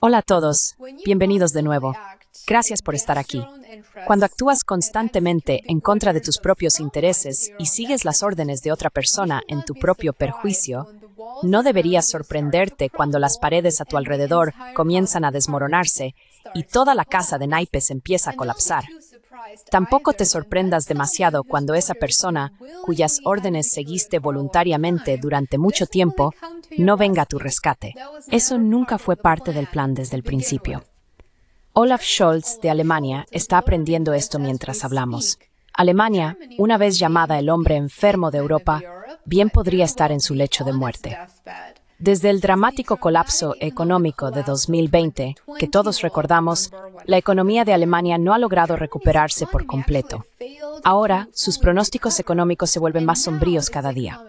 Hola a todos, bienvenidos de nuevo. Gracias por estar aquí. Cuando actúas constantemente en contra de tus propios intereses y sigues las órdenes de otra persona en tu propio perjuicio, no deberías sorprenderte cuando las paredes a tu alrededor comienzan a desmoronarse y toda la casa de naipes empieza a colapsar. Tampoco te sorprendas demasiado cuando esa persona, cuyas órdenes seguiste voluntariamente durante mucho tiempo, no venga a tu rescate. Eso nunca fue parte del plan desde el principio. Olaf Scholz de Alemania está aprendiendo esto mientras hablamos. Alemania, una vez llamada el hombre enfermo de Europa, bien podría estar en su lecho de muerte. Desde el dramático colapso económico de 2020, que todos recordamos, la economía de Alemania no ha logrado recuperarse por completo. Ahora, sus pronósticos económicos se vuelven más sombríos cada día.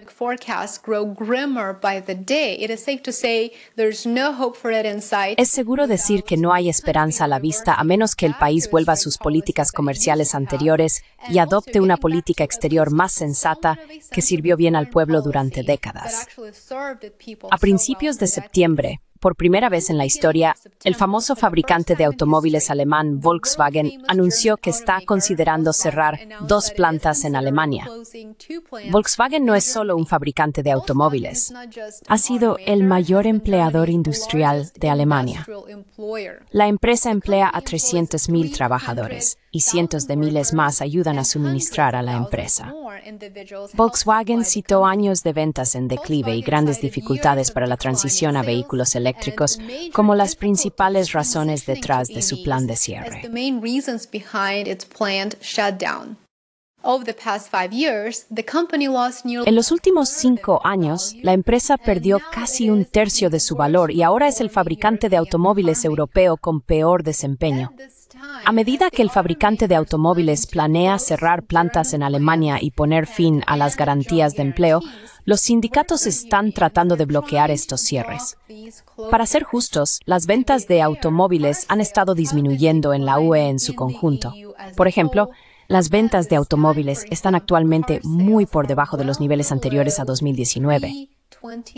Es seguro decir que no hay esperanza a la vista a menos que el país vuelva a sus políticas comerciales anteriores y adopte una política exterior más sensata que sirvió bien al pueblo durante décadas. A principios de septiembre, por primera vez en la historia, el famoso fabricante de automóviles alemán Volkswagen anunció que está considerando cerrar dos plantas en Alemania. Volkswagen no es solo un fabricante de automóviles, ha sido el mayor empleador industrial de Alemania. La empresa emplea a 300.000 trabajadores y cientos de miles más ayudan a suministrar a la empresa. Volkswagen citó años de ventas en declive y grandes dificultades para la transición a vehículos eléctricos como las principales razones detrás de su plan de cierre. En los últimos cinco años, la empresa perdió casi un tercio de su valor y ahora es el fabricante de automóviles europeo con peor desempeño. A medida que el fabricante de automóviles planea cerrar plantas en Alemania y poner fin a las garantías de empleo, los sindicatos están tratando de bloquear estos cierres. Para ser justos, las ventas de automóviles han estado disminuyendo en la UE en su conjunto. Por ejemplo, las ventas de automóviles están actualmente muy por debajo de los niveles anteriores a 2019.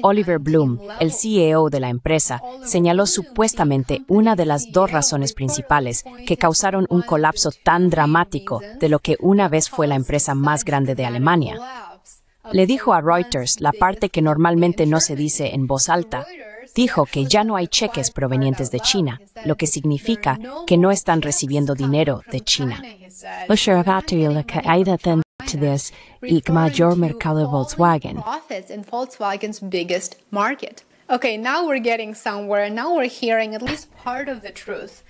Oliver Bloom, el CEO de la empresa, señaló supuestamente una de las dos razones principales que causaron un colapso tan dramático de lo que una vez fue la empresa más grande de Alemania. Le dijo a Reuters la parte que normalmente no se dice en voz alta. Dijo que ya no hay cheques provenientes de China, lo que significa que no están recibiendo dinero de China to this Volkswagen.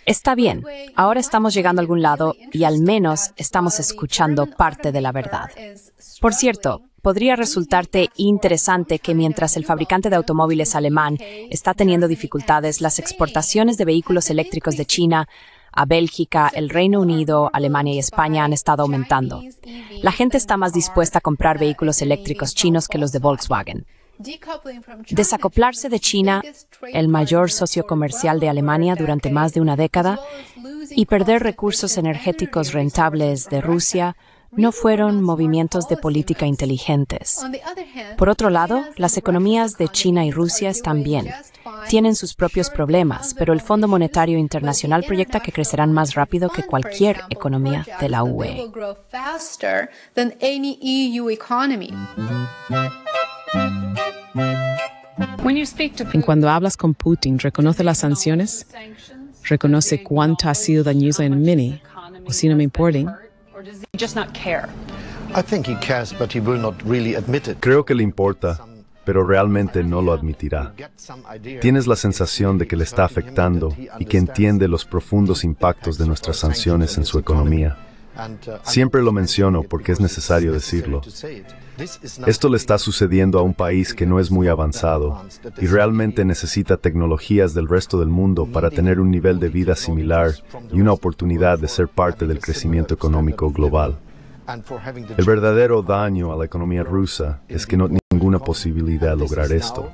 Está bien, ahora estamos llegando a algún lado y al menos estamos escuchando parte de la verdad. Por cierto, podría resultarte interesante que mientras el fabricante de automóviles alemán está teniendo dificultades, las exportaciones de vehículos eléctricos de China a Bélgica, el Reino Unido, Alemania y España han estado aumentando. La gente está más dispuesta a comprar vehículos eléctricos chinos que los de Volkswagen. Desacoplarse de China, el mayor socio comercial de Alemania durante más de una década, y perder recursos energéticos rentables de Rusia no fueron movimientos de política inteligentes. Por otro lado, las economías de China y Rusia están bien. Tienen sus propios problemas, pero el Fondo Monetario Internacional proyecta que crecerán más rápido que cualquier economía de la UE. cuando hablas con Putin, ¿reconoce las sanciones? ¿Reconoce cuánto ha sido dañoso en mini, o Creo que le importa, pero realmente no lo admitirá. Tienes la sensación de que le está afectando y que entiende los profundos impactos de nuestras sanciones en su economía. Siempre lo menciono porque es necesario decirlo. Esto le está sucediendo a un país que no es muy avanzado y realmente necesita tecnologías del resto del mundo para tener un nivel de vida similar y una oportunidad de ser parte del crecimiento económico global. El verdadero daño a la economía rusa es que no tiene ninguna posibilidad de lograr esto.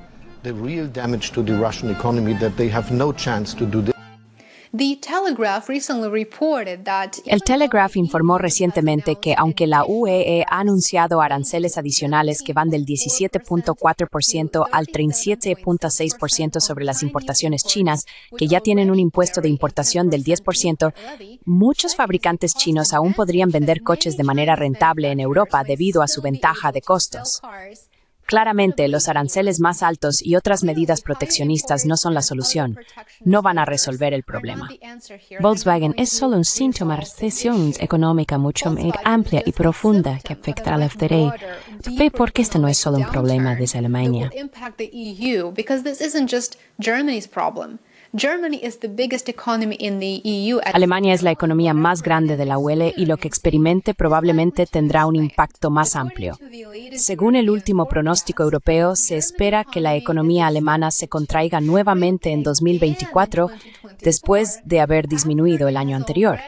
El Telegraph informó recientemente que aunque la UE e ha anunciado aranceles adicionales que van del 17.4% al 37.6% sobre las importaciones chinas, que ya tienen un impuesto de importación del 10%, muchos fabricantes chinos aún podrían vender coches de manera rentable en Europa debido a su ventaja de costos. Claramente, los aranceles más altos y otras medidas proteccionistas no son la solución, no van a resolver el problema. Volkswagen es solo un síntoma de recesión económica mucho más amplia y profunda que afecta la FDI. Ve qué este no es solo un problema desde Alemania. E Alemania es la economía más grande de la UE y lo que experimente probablemente tendrá un impacto más amplio. Según el último pronóstico europeo, se espera que la economía alemana se contraiga nuevamente en 2024 después de haber disminuido el año anterior.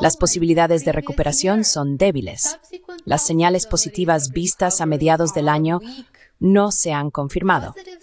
Las posibilidades de recuperación son débiles. Las señales positivas vistas a mediados del año no se han confirmado.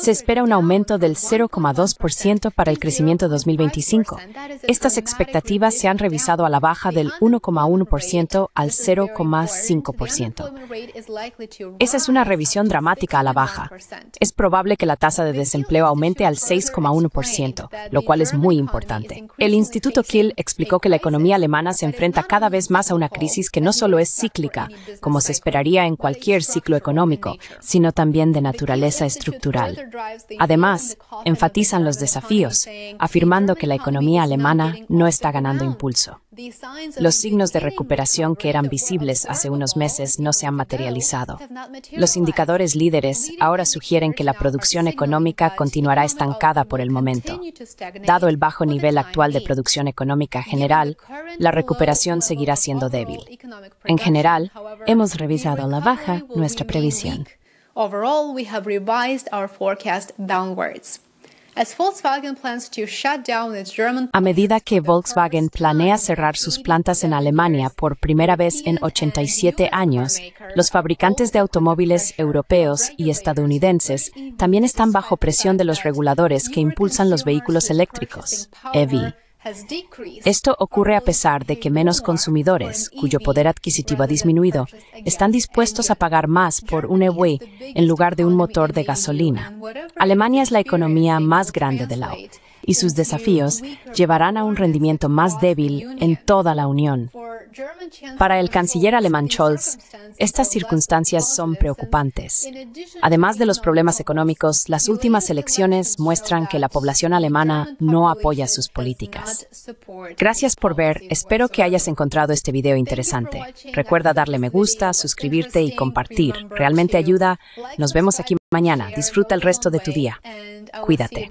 Se espera un aumento del 0,2% para el crecimiento 2025. Estas expectativas se han revisado a la baja del 1,1% al 0,5%. Esa es una revisión dramática a la baja. Es probable que la tasa de desempleo aumente al 6,1%, lo cual es muy importante. El Instituto Kiel explicó que la economía alemana se enfrenta cada vez más a una crisis que no solo es cíclica, como se esperaría en cualquier ciclo económico, sino también de naturaleza estructural. Además, enfatizan los desafíos, afirmando que la economía alemana no está ganando impulso. Los signos de recuperación que eran visibles hace unos meses no se han materializado. Los indicadores líderes ahora sugieren que la producción económica continuará estancada por el momento. Dado el bajo nivel actual de producción económica general, la recuperación seguirá siendo débil. En general, hemos revisado a la baja nuestra previsión. A medida que Volkswagen planea cerrar sus plantas en Alemania por primera vez en 87 años, los fabricantes de automóviles europeos y estadounidenses también están bajo presión de los reguladores que impulsan los vehículos eléctricos, e esto ocurre a pesar de que menos consumidores, cuyo e poder adquisitivo ha disminuido, están dispuestos a pagar más por un EV e en lugar de un motor de gasolina. Alemania es la economía más grande de la O y sus desafíos llevarán a un rendimiento más débil en toda la Unión. Para el canciller alemán Scholz, estas circunstancias son preocupantes. Además de los problemas económicos, las últimas elecciones muestran que la población alemana no apoya sus políticas. Gracias por ver, espero que hayas encontrado este video interesante. Recuerda darle me gusta, suscribirte y compartir. Realmente ayuda. Nos vemos aquí mañana. Disfruta el resto de tu día. Cuídate.